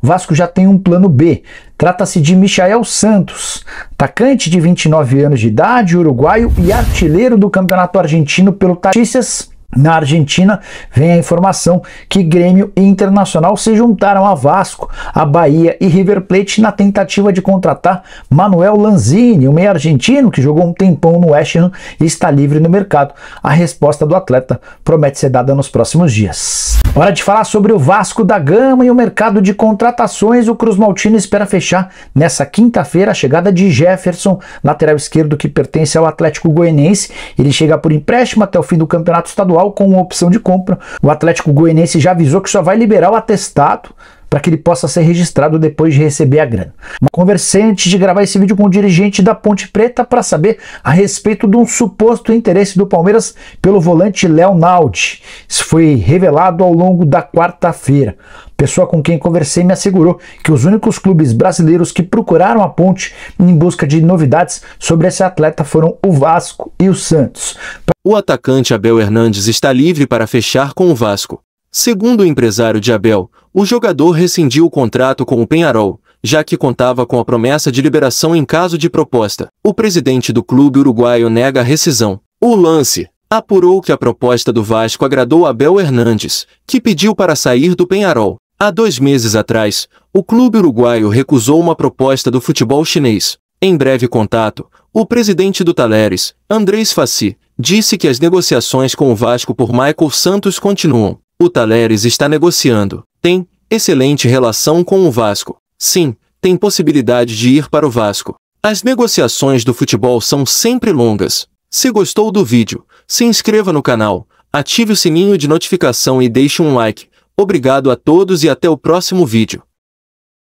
O Vasco já tem um plano B. Trata-se de Michael Santos, atacante de 29 anos de idade, uruguaio e artilheiro do Campeonato Argentino pelo Tartícias. Na Argentina, vem a informação que Grêmio e Internacional se juntaram a Vasco, a Bahia e River Plate na tentativa de contratar Manuel Lanzini, o um meio argentino que jogou um tempão no West Ham e está livre no mercado. A resposta do atleta promete ser dada nos próximos dias. Hora de falar sobre o Vasco da Gama e o mercado de contratações. O Cruz Maltino espera fechar nessa quinta-feira a chegada de Jefferson, lateral esquerdo que pertence ao Atlético Goianiense. Ele chega por empréstimo até o fim do campeonato estadual com uma opção de compra. O Atlético Goianiense já avisou que só vai liberar o atestado para que ele possa ser registrado depois de receber a grana. Conversei antes de gravar esse vídeo com o dirigente da Ponte Preta para saber a respeito de um suposto interesse do Palmeiras pelo volante Léo Naldi. Isso foi revelado ao longo da quarta-feira. Pessoa com quem conversei me assegurou que os únicos clubes brasileiros que procuraram a Ponte em busca de novidades sobre esse atleta foram o Vasco e o Santos. O atacante Abel Hernandes está livre para fechar com o Vasco. Segundo o empresário de Abel, o jogador rescindiu o contrato com o Penharol, já que contava com a promessa de liberação em caso de proposta. O presidente do clube uruguaio nega a rescisão. O lance apurou que a proposta do Vasco agradou Abel Hernandes, que pediu para sair do Penharol. Há dois meses atrás, o clube uruguaio recusou uma proposta do futebol chinês. Em breve contato, o presidente do Taleres, Andrés Faci, disse que as negociações com o Vasco por Michael Santos continuam. O Taleres está negociando. Tem excelente relação com o Vasco. Sim, tem possibilidade de ir para o Vasco. As negociações do futebol são sempre longas. Se gostou do vídeo, se inscreva no canal, ative o sininho de notificação e deixe um like. Obrigado a todos e até o próximo vídeo.